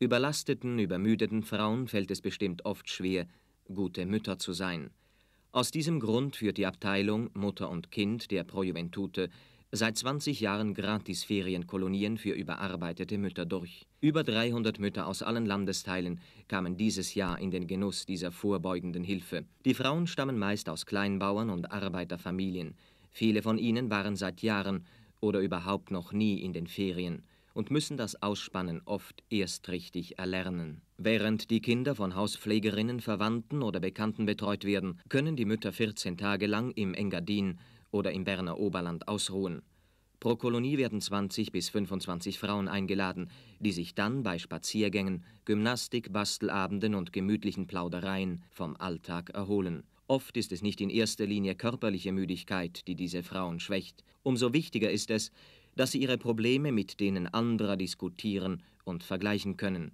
Überlasteten, übermüdeten Frauen fällt es bestimmt oft schwer, gute Mütter zu sein. Aus diesem Grund führt die Abteilung Mutter und Kind der Pro Juventute seit 20 Jahren Gratis-Ferienkolonien für überarbeitete Mütter durch. Über 300 Mütter aus allen Landesteilen kamen dieses Jahr in den Genuss dieser vorbeugenden Hilfe. Die Frauen stammen meist aus Kleinbauern und Arbeiterfamilien. Viele von ihnen waren seit Jahren oder überhaupt noch nie in den Ferien und müssen das Ausspannen oft erst richtig erlernen. Während die Kinder von Hauspflegerinnen, Verwandten oder Bekannten betreut werden, können die Mütter 14 Tage lang im Engadin oder im Berner Oberland ausruhen. Pro Kolonie werden 20 bis 25 Frauen eingeladen, die sich dann bei Spaziergängen, Gymnastik, Bastelabenden und gemütlichen Plaudereien vom Alltag erholen. Oft ist es nicht in erster Linie körperliche Müdigkeit, die diese Frauen schwächt. Umso wichtiger ist es, dass sie ihre Probleme mit denen anderer diskutieren und vergleichen können.